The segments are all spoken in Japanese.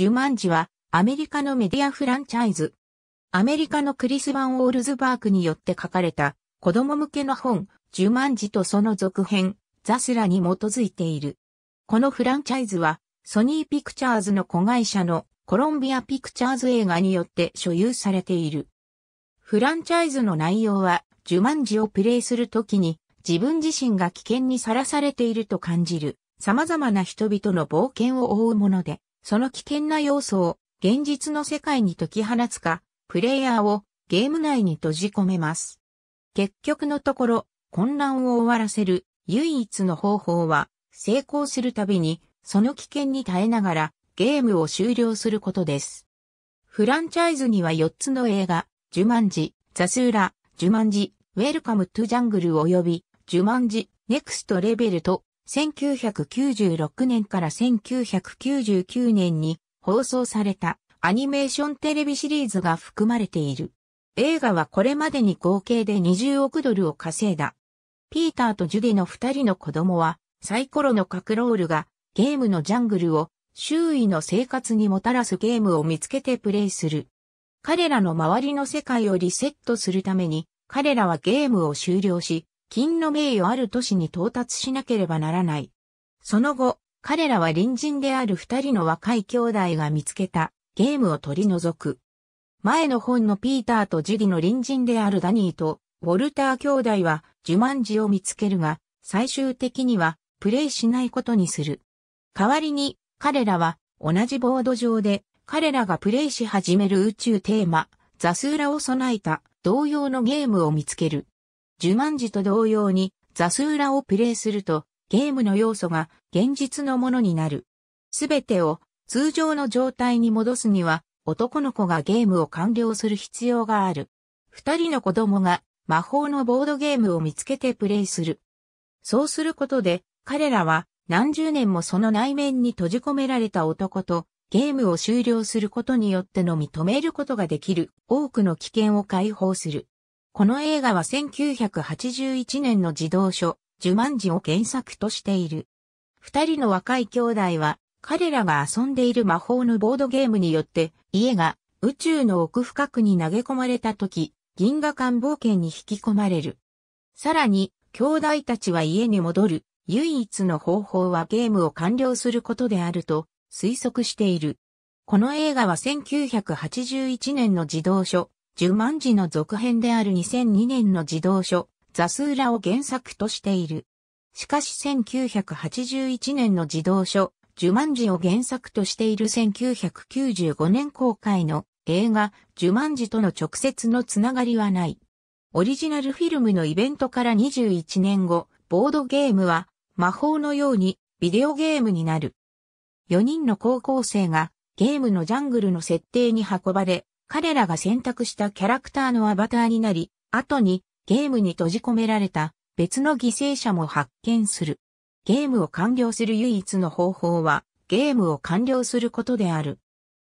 ジュマンジはアメリカのメディアフランチャイズ。アメリカのクリス・バン・オールズバークによって書かれた子供向けの本、ジュマンジとその続編、ザスラに基づいている。このフランチャイズはソニーピクチャーズの子会社のコロンビアピクチャーズ映画によって所有されている。フランチャイズの内容はジュマンジをプレイするときに自分自身が危険にさらされていると感じる様々な人々の冒険を追うものでその危険な要素を現実の世界に解き放つか、プレイヤーをゲーム内に閉じ込めます。結局のところ、混乱を終わらせる唯一の方法は、成功するたびに、その危険に耐えながら、ゲームを終了することです。フランチャイズには4つの映画、ジュマンジ、ザスーラ、ジュマンジ、ウェルカムトゥジャングル及び、ジュマンジ、ネクストレベルと1996年から1999年に放送されたアニメーションテレビシリーズが含まれている。映画はこれまでに合計で20億ドルを稼いだ。ピーターとジュディの二人の子供はサイコロのカクロールがゲームのジャングルを周囲の生活にもたらすゲームを見つけてプレイする。彼らの周りの世界をリセットするために彼らはゲームを終了し金の名誉ある都市に到達しなければならない。その後、彼らは隣人である二人の若い兄弟が見つけたゲームを取り除く。前の本のピーターとジュディの隣人であるダニーとウォルター兄弟は呪文字を見つけるが、最終的にはプレイしないことにする。代わりに彼らは同じボード上で彼らがプレイし始める宇宙テーマ、ザスーラを備えた同様のゲームを見つける。ジュマンジと同様にザスーラをプレイするとゲームの要素が現実のものになる。すべてを通常の状態に戻すには男の子がゲームを完了する必要がある。二人の子供が魔法のボードゲームを見つけてプレイする。そうすることで彼らは何十年もその内面に閉じ込められた男とゲームを終了することによってのみ止めることができる多くの危険を解放する。この映画は1981年の児童書、ジュマンジを原作としている。二人の若い兄弟は、彼らが遊んでいる魔法のボードゲームによって、家が宇宙の奥深くに投げ込まれた時、銀河間冒険に引き込まれる。さらに、兄弟たちは家に戻る、唯一の方法はゲームを完了することであると推測している。この映画は1981年の児童書、ジュマンジの続編である2002年の児童書、ザスーラを原作としている。しかし1981年の児童書、ジュマンジを原作としている1995年公開の映画、ジュマンジとの直接のつながりはない。オリジナルフィルムのイベントから21年後、ボードゲームは魔法のようにビデオゲームになる。4人の高校生がゲームのジャングルの設定に運ばれ、彼らが選択したキャラクターのアバターになり、後にゲームに閉じ込められた別の犠牲者も発見する。ゲームを完了する唯一の方法はゲームを完了することである。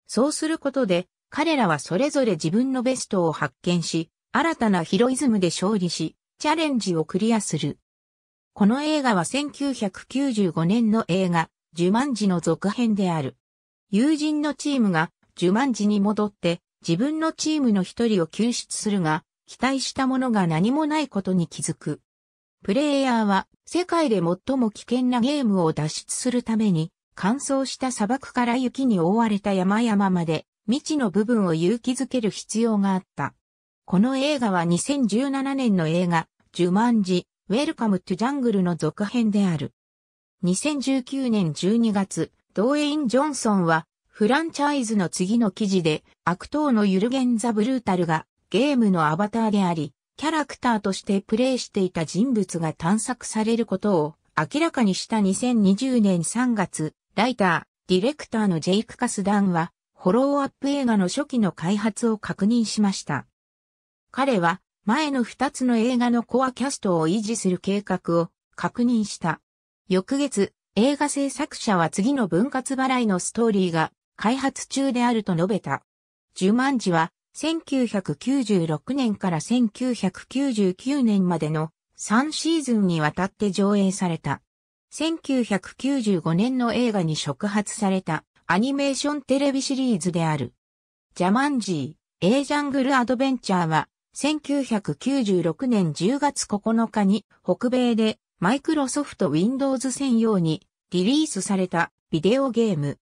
そうすることで彼らはそれぞれ自分のベストを発見し、新たなヒロイズムで勝利し、チャレンジをクリアする。この映画は1995年の映画、ジュマンジの続編である。友人のチームがジュマンジに戻って自分のチームの一人を救出するが、期待したものが何もないことに気づく。プレイヤーは世界で最も危険なゲームを脱出するために、乾燥した砂漠から雪に覆われた山々まで未知の部分を勇気づける必要があった。この映画は2017年の映画、ジュマンジ、ウェルカムトゥジャングルの続編である。2019年12月、ドウェイン・ジョンソンはフランチャイズの次の記事で、悪党のユルゲン・ザ・ブルータルがゲームのアバターであり、キャラクターとしてプレイしていた人物が探索されることを明らかにした2020年3月、ライター、ディレクターのジェイク・カスダンは、フォローアップ映画の初期の開発を確認しました。彼は、前の2つの映画のコアキャストを維持する計画を確認した。翌月、映画制作者は次の分割払いのストーリーが開発中であると述べた。ジュマンジは1996年から1999年までの3シーズンにわたって上映された。1995年の映画に触発されたアニメーションテレビシリーズである。ジャマンジー、エジャングルアドベンチャーは1996年10月9日に北米でマイクロソフト Windows 専用にリリースされたビデオゲーム。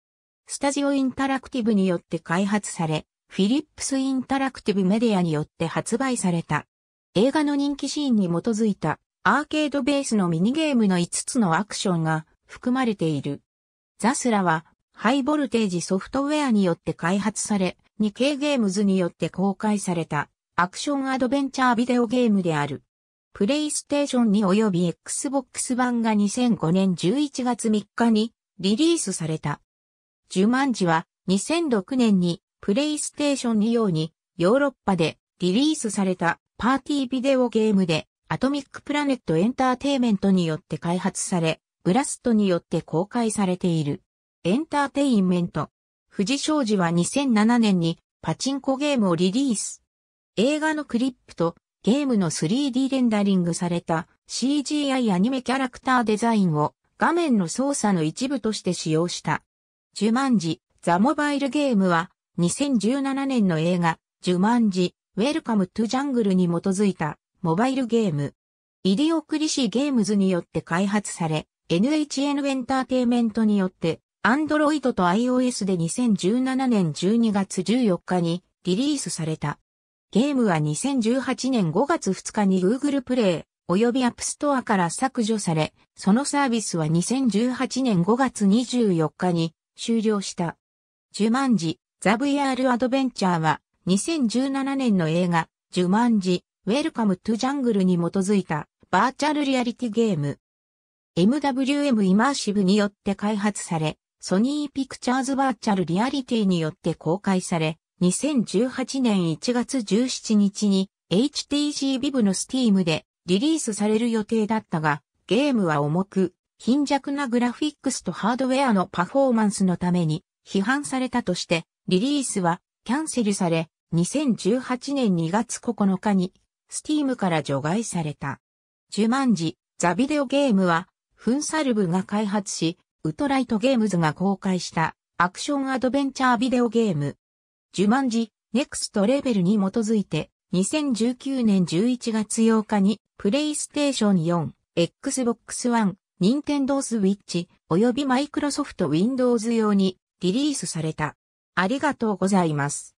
スタジオインタラクティブによって開発され、フィリップスインタラクティブメディアによって発売された。映画の人気シーンに基づいたアーケードベースのミニゲームの5つのアクションが含まれている。ザスラはハイボルテージソフトウェアによって開発され、2K ゲームズによって公開されたアクションアドベンチャービデオゲームである。プレイステーションに及び Xbox 版が2005年11月3日にリリースされた。ジュマンジは2006年にプレイステーション2用にヨーロッパでリリースされたパーティービデオゲームでアトミックプラネットエンターテイメントによって開発され、ブラストによって公開されている。エンターテインメント。富士商事は2007年にパチンコゲームをリリース。映画のクリップとゲームの 3D レンダリングされた CGI アニメキャラクターデザインを画面の操作の一部として使用した。ジュマンジ、ザ・モバイルゲームは、2017年の映画、ジュマンジ、ウェルカム・トゥ・ジャングルに基づいた、モバイルゲーム。イディオクリシゲームズによって開発され、NHN エンターテイメントによって、Android と iOS で2017年12月14日にリリースされた。ゲームは2018年5月2日に Google プレイ及び App Store から削除され、そのサービスは2018年5月24日に終了した。ジュマンジ、ザ・ブ VR アドベンチャーは2017年の映画、ジュマンジ、ウェルカム・トゥ・ジャングルに基づいたバーチャルリアリティゲーム。MWM イマーシブによって開発され、ソニーピクチャーズバーチャルリアリティによって公開され、2018年1月17日に HTC ビブのスティームでリリースされる予定だったが、ゲームは重く、貧弱なグラフィックスとハードウェアのパフォーマンスのために批判されたとして、リリースはキャンセルされ、2018年2月9日に、スティームから除外された。ジュマンジ、ザビデオゲームは、フンサルブが開発し、ウトライトゲームズが公開したアクションアドベンチャービデオゲーム。ジュマンジ、ネクストレベルに基づいて、2019年11月8日に、プレイステーション4、Xbox One、任天堂ス Switch 及びマイクロソフトウィンドウズ用にリリースされた。ありがとうございます。